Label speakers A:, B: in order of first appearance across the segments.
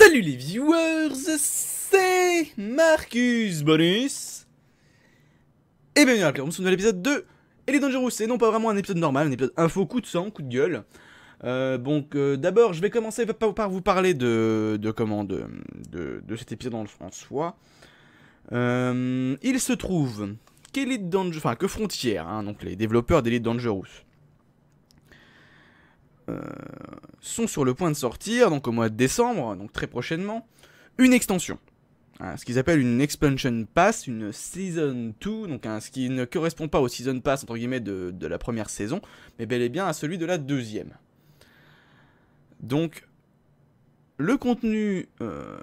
A: Salut les viewers, c'est Marcus Bonus Et bienvenue à la Playroom sur l'épisode 2 et les Dangerous, et non pas vraiment un épisode normal, un épisode info, coup de sang, coup de gueule. Euh, donc euh, d'abord je vais commencer par vous parler de, comment, de, cet épisode en, soi. Euh, il se trouve qu'Elite Dangerous, enfin que Frontier, hein, donc les développeurs d'Elite Dangerous, sont sur le point de sortir, donc au mois de décembre, donc très prochainement, une extension. ce qu'ils appellent une expansion pass, une season 2, donc ce qui ne correspond pas au season pass entre guillemets de, la première saison, mais bel et bien à celui de la deuxième. Donc le contenu euh,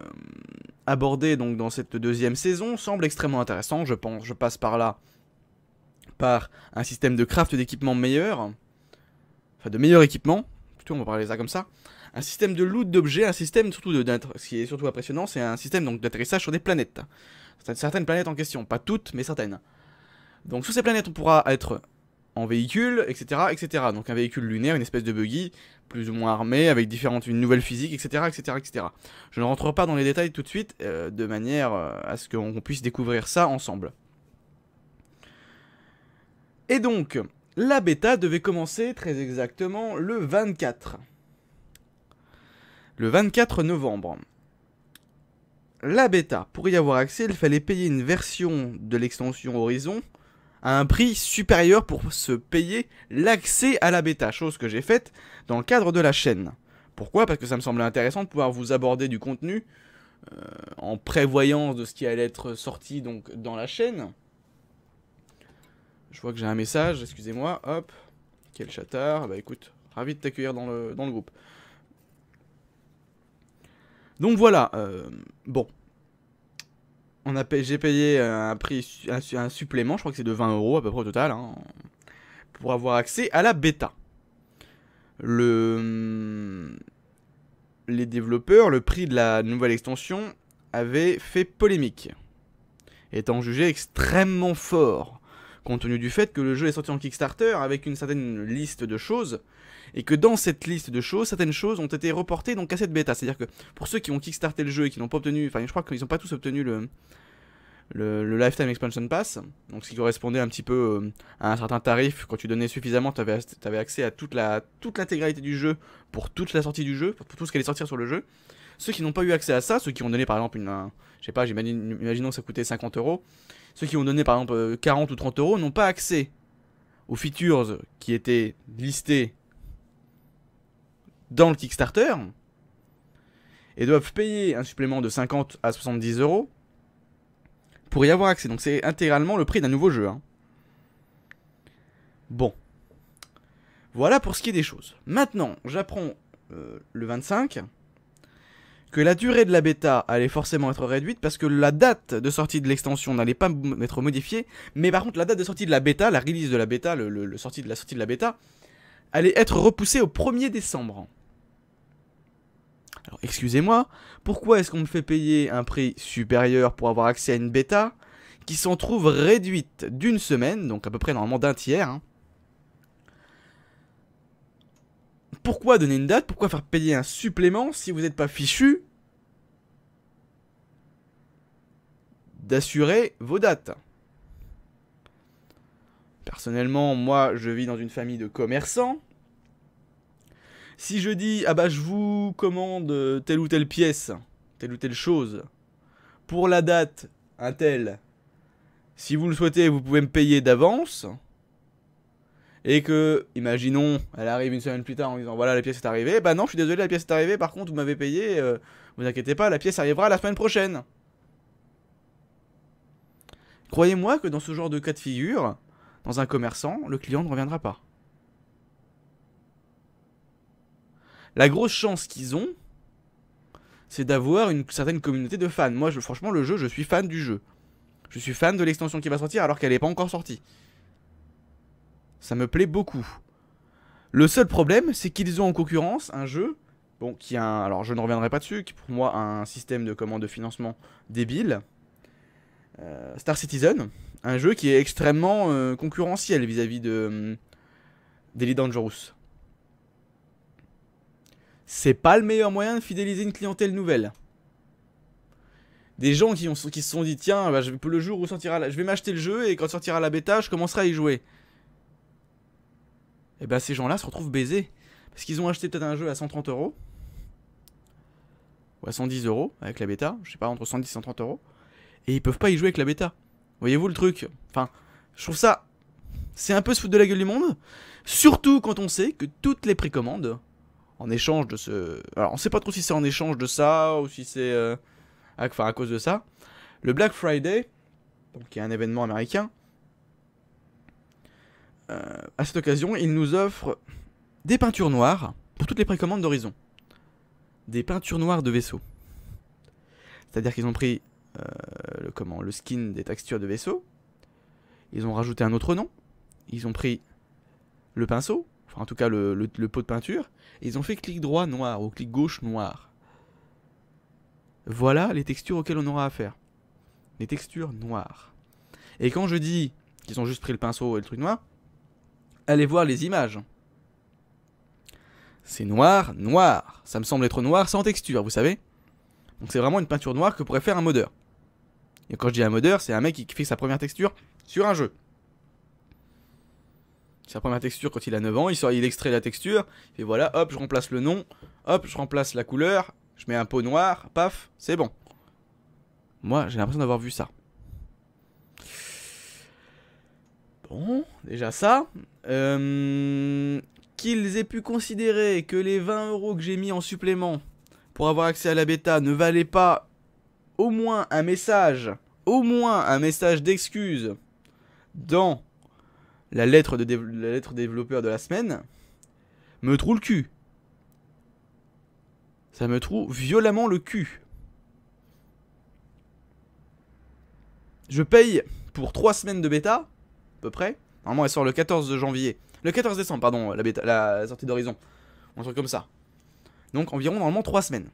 A: abordé donc dans cette deuxième saison semble extrêmement intéressant. Je pense, je passe par là par un système de craft d'équipement meilleur, enfin de meilleur équipement, on va parler ça comme ça. Un système de loot d'objets, un système surtout de ce qui est surtout impressionnant, c'est un système donc d'atterrissage sur des planètes. Certaines planètes en question, pas toutes, mais certaines. Donc sur ces planètes, on pourra être en véhicule, etc., etc. Donc un véhicule lunaire, une espèce de buggy, plus ou moins armé, avec différentes, une nouvelle physique, etc., etc., etc. Je ne rentre pas dans les détails tout de suite, euh, de manière euh, à ce qu'on puisse découvrir ça ensemble. Et donc, la bêta devait commencer très exactement le 24. Le 24 novembre. La bêta, pour y avoir accès, il fallait payer une version de l'extension Horizon à un prix supérieur pour se payer l'accès à la bêta, chose que j'ai faite dans le cadre de la chaîne. Pourquoi Parce que ça me semblait intéressant de pouvoir vous aborder du contenu euh, en prévoyance de ce qui allait être sorti donc dans la chaîne. Je vois que j'ai un message, excusez-moi, hop. Quel chatard, bah écoute, ravi de t'accueillir dans le, groupe. Donc voilà, euh, bon. J'ai payé un prix, un, supplément, je crois que c'est de 20 euros à peu près au total, hein, pour avoir accès à la bêta. Le, hum, les développeurs, le prix de la nouvelle extension avait fait polémique, étant jugé extrêmement fort compte tenu du fait que le jeu est sorti en Kickstarter avec une certaine liste de choses, et que dans cette liste de choses, certaines choses ont été reportées donc à cette bêta. C'est-à-dire que pour ceux qui ont Kickstarté le jeu et qui n'ont pas obtenu, enfin je crois qu'ils n'ont pas tous obtenu le, le, Lifetime Expansion Pass, donc ce qui correspondait un petit peu euh, à un certain tarif, quand tu donnais suffisamment, tu avais, accès à toute l'intégralité toute du jeu pour toute la sortie du jeu, pour tout ce qui allait sortir sur le jeu. Ceux qui n'ont pas eu accès à ça, ceux qui ont donné par exemple une. je sais pas, j'imagine imaginons que ça coûtait 50 euros. Ceux qui ont donné par exemple 40 euh, ou 30 euros n'ont pas accès aux features qui étaient listées dans le Kickstarter et doivent payer un supplément de 50 à 70 euros pour y avoir accès. Donc c'est intégralement le prix d'un nouveau jeu. Hein. Bon. Voilà pour ce qui est des choses. Maintenant, j'apprends euh, le 25 que la durée de la bêta allait forcément être réduite parce que la date de sortie de l'extension n'allait pas être modifiée, mais par contre la date de sortie de la bêta, la release de la bêta, le, sortie de la sortie de la bêta, allait être repoussée au 1er décembre. Alors excusez-moi, pourquoi est-ce qu'on me fait payer un prix supérieur pour avoir accès à une bêta qui s'en trouve réduite d'une semaine, donc à peu près normalement d'un tiers, hein, pourquoi donner une date Pourquoi faire payer un supplément si vous n'êtes pas fichu d'assurer vos dates Personnellement, moi, je vis dans une famille de commerçants. Si je dis, ah bah je vous commande euh, telle ou telle pièce, telle ou telle chose, pour la date, un tel, si vous le souhaitez, vous pouvez me payer d'avance et que, imaginons, elle arrive une semaine plus tard en disant voilà la pièce est arrivée, bah non, je suis désolé, la pièce est arrivée, par contre vous m'avez payé, euh, vous inquiétez pas, la pièce arrivera la semaine prochaine. Croyez-moi que dans ce genre de cas de figure, dans un commerçant, le client ne reviendra pas. La grosse chance qu'ils ont, c'est d'avoir une certaine communauté de fans. Moi, je, franchement, le jeu, je suis fan du jeu. Je suis fan de l'extension qui va sortir alors qu'elle n'est pas encore sortie. Ça me plaît beaucoup. Le seul problème, c'est qu'ils ont en concurrence un jeu, bon, qui a alors je ne reviendrai pas dessus, qui pour moi a un système de commande de financement débile. Euh, Star Citizen, un jeu qui est extrêmement euh, concurrentiel vis-à-vis de euh, Dangerous. C'est pas le meilleur moyen de fidéliser une clientèle nouvelle. Des gens qui, ont, qui se sont dit tiens, bah, je, le jour où sortira la, je vais m'acheter le jeu et quand sortira la bêta, je commencerai à y jouer et ben ces gens-là se retrouvent baisés. Parce qu'ils ont acheté peut-être un jeu à 130 euros, ou à 110 euros avec la bêta, je sais pas, entre 110 et 130 euros, et ils peuvent pas y jouer avec la bêta. Voyez-vous le truc Enfin, je trouve ça. C'est un peu se foutre de la gueule du monde, surtout quand on sait que toutes les précommandes, en échange de ce. Alors on sait pas trop si c'est en échange de ça, ou si c'est. Euh, à cause de ça, le Black Friday, donc qui est un événement américain, euh, à cette occasion, il nous offre des peintures noires pour toutes les précommandes d'Horizon. Des peintures noires de vaisseau. C'est-à-dire qu'ils ont pris euh, le, comment, le skin des textures de vaisseau, ils ont rajouté un autre nom, ils ont pris le pinceau, enfin en tout cas le, le pot de peinture, et ils ont fait clic droit noir ou clic gauche noir. Voilà les textures auxquelles on aura affaire. Les textures noires. Et quand je dis qu'ils ont juste pris le pinceau et le truc noir, allez voir les images. C'est noir, noir. Ça me semble être noir sans texture, vous savez Donc c'est vraiment une peinture noire que pourrait faire un modeur. Et quand je dis un modeur, c'est un mec qui fait sa première texture sur un jeu. Sa première texture quand il a 9 ans, il, il extrait la texture, et voilà, hop, je remplace le nom, hop, je remplace la couleur, je mets un pot noir, paf, c'est bon. Moi, j'ai l'impression d'avoir vu ça. Bon, déjà ça. Euh, Qu'ils aient pu considérer que les 20 euros que j'ai mis en supplément pour avoir accès à la bêta ne valaient pas au moins un message, au moins un message d'excuse dans la lettre, de la lettre développeur de la semaine, me trouve le cul. Ça me trouve violemment le cul. Je paye pour 3 semaines de bêta peu près. Normalement, elle sort le 14 janvier. Le 14 décembre, pardon, la, sortie d'Horizon. Un truc comme ça. Donc environ normalement 3 semaines.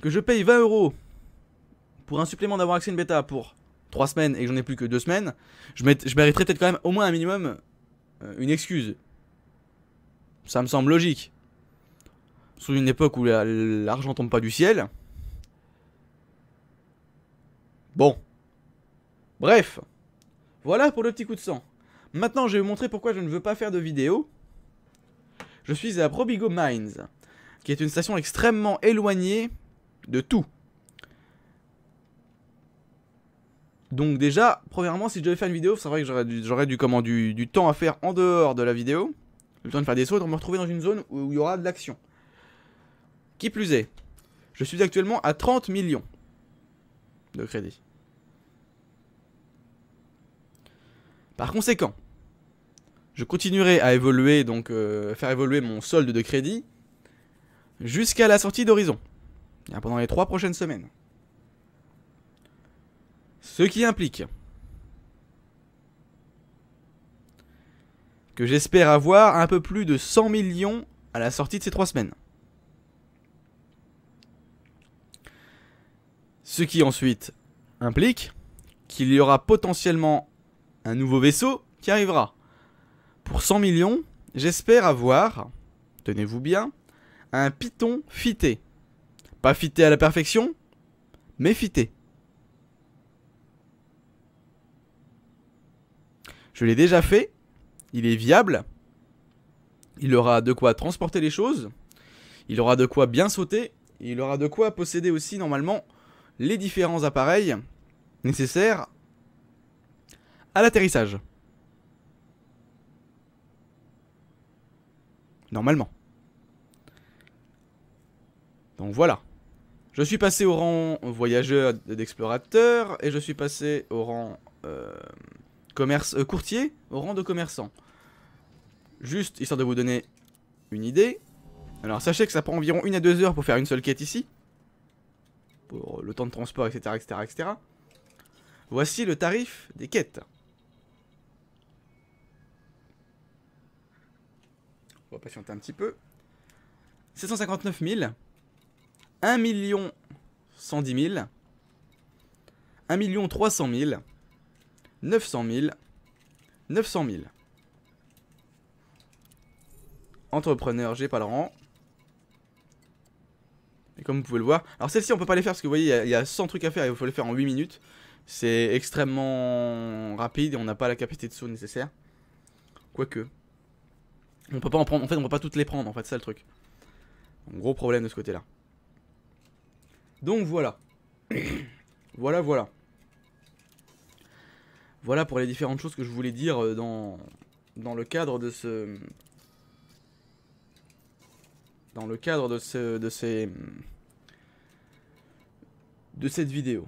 A: Que je paye 20 euros pour un supplément d'avoir accès à une bêta pour 3 semaines et que j'en ai plus que 2 semaines, je, je mériterais peut-être quand même au moins un minimum euh, une excuse. Ça me semble logique. Sous une époque où l'argent tombe pas du ciel. Bon, Bref, voilà pour le petit coup de sang. Maintenant, je vais vous montrer pourquoi je ne veux pas faire de vidéo. Je suis à Probigo Mines, qui est une station extrêmement éloignée de tout. Donc déjà, premièrement, si je devais faire une vidéo, c'est vrai que j'aurais du, du, temps à faire en dehors de la vidéo. Le temps de faire des sauts et de me retrouver dans une zone où il y aura de l'action. Qui plus est, je suis actuellement à 30 millions de crédits. Par conséquent, je continuerai à évoluer, donc euh, faire évoluer mon solde de crédit jusqu'à la sortie d'Horizon, pendant les trois prochaines semaines. Ce qui implique que j'espère avoir un peu plus de 100 millions à la sortie de ces trois semaines. Ce qui ensuite implique qu'il y aura potentiellement un nouveau vaisseau qui arrivera. Pour 100 millions, j'espère avoir, tenez-vous bien, un python fité. Pas fité à la perfection, mais fité. Je l'ai déjà fait, il est viable, il aura de quoi transporter les choses, il aura de quoi bien sauter, il aura de quoi posséder aussi normalement les différents appareils nécessaires à l'atterrissage. Normalement. Donc voilà. Je suis passé au rang voyageur d'explorateur et je suis passé au rang euh, commerce, euh, courtier, au rang de commerçant. Juste histoire de vous donner une idée. Alors sachez que ça prend environ une à deux heures pour faire une seule quête ici. Pour le temps de transport, etc. etc., etc. Voici le tarif des quêtes. On va patienter un petit peu. 759 000. 1 million 110 000. 1 million 300 000. 900 000. 900 000. Entrepreneur, j'ai pas le rang. Et comme vous pouvez le voir, alors celle-ci on peut pas les faire parce que vous voyez, il y, y, a 100 trucs à faire et il faut les faire en 8 minutes. C'est extrêmement rapide et on n'a pas la capacité de saut nécessaire. Quoique, on peut pas en prendre, en fait on peut pas toutes les prendre en fait, c'est ça le truc. gros problème de ce côté là. Donc voilà. voilà, voilà. Voilà pour les différentes choses que je voulais dire euh, dans, dans le cadre de ce... Dans le cadre de ce... de ces... de cette vidéo.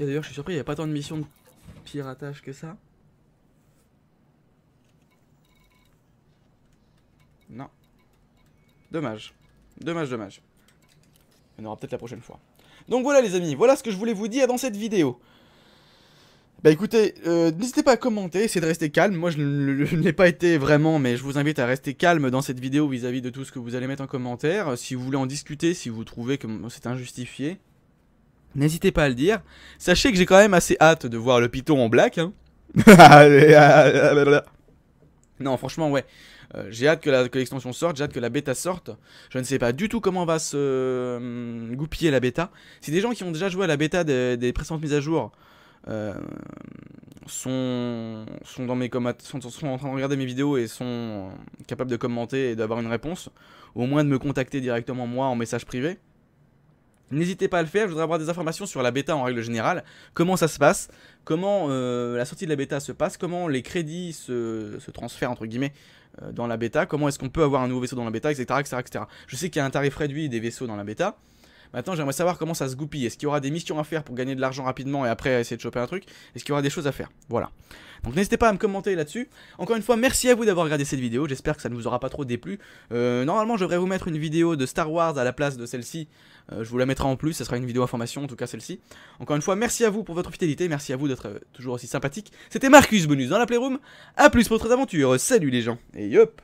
A: Et D'ailleurs je suis surpris, il n'y a pas tant de missions de piratage que ça. Non. Dommage. Dommage, dommage. On aura peut-être la prochaine fois. Donc voilà les amis, voilà ce que je voulais vous dire dans cette vidéo. Bah écoutez, euh, n'hésitez pas à commenter, essayez de rester calme. Moi je ne l'ai pas été vraiment, mais je vous invite à rester calme dans cette vidéo vis-à-vis de tout ce que vous allez mettre en commentaire. Euh, si vous voulez en discuter, si vous trouvez que c'est injustifié, n'hésitez pas à le dire. Sachez que j'ai quand même assez hâte de voir le piton en black. Hein. non franchement ouais, euh, j'ai hâte que l'extension sorte, j'ai hâte que la bêta sorte. Je ne sais pas du tout comment va se euh, goupiller la bêta. Si des gens qui ont déjà joué à la bêta des, précédentes mises à jour euh, sont, dans mes sont, en train de regarder mes vidéos et sont capables de commenter et d'avoir une réponse, au moins de me contacter directement moi en message privé, N'hésitez pas à le faire, je voudrais avoir des informations sur la bêta en règle générale, comment ça se passe, comment euh, la sortie de la bêta se passe, comment les crédits se, transfèrent entre guillemets euh, dans la bêta, comment est-ce qu'on peut avoir un nouveau vaisseau dans la bêta, etc. etc., etc. Je sais qu'il y a un tarif réduit des vaisseaux dans la bêta, Maintenant, j'aimerais savoir comment ça se goupille. Est-ce qu'il y aura des missions à faire pour gagner de l'argent rapidement et après essayer de choper un truc Est-ce qu'il y aura des choses à faire Voilà. Donc n'hésitez pas à me commenter là-dessus. Encore une fois, merci à vous d'avoir regardé cette vidéo. J'espère que ça ne vous aura pas trop déplu. Euh, normalement, je devrais vous mettre une vidéo de Star Wars à la place de celle-ci. Euh, je vous la mettrai en plus. Ça sera une vidéo information, en tout cas celle-ci. Encore une fois, merci à vous pour votre fidélité. Merci à vous d'être euh, toujours aussi sympathique. C'était Marcus Bonus dans la Playroom. A plus pour votre aventure. Salut les gens. Et yop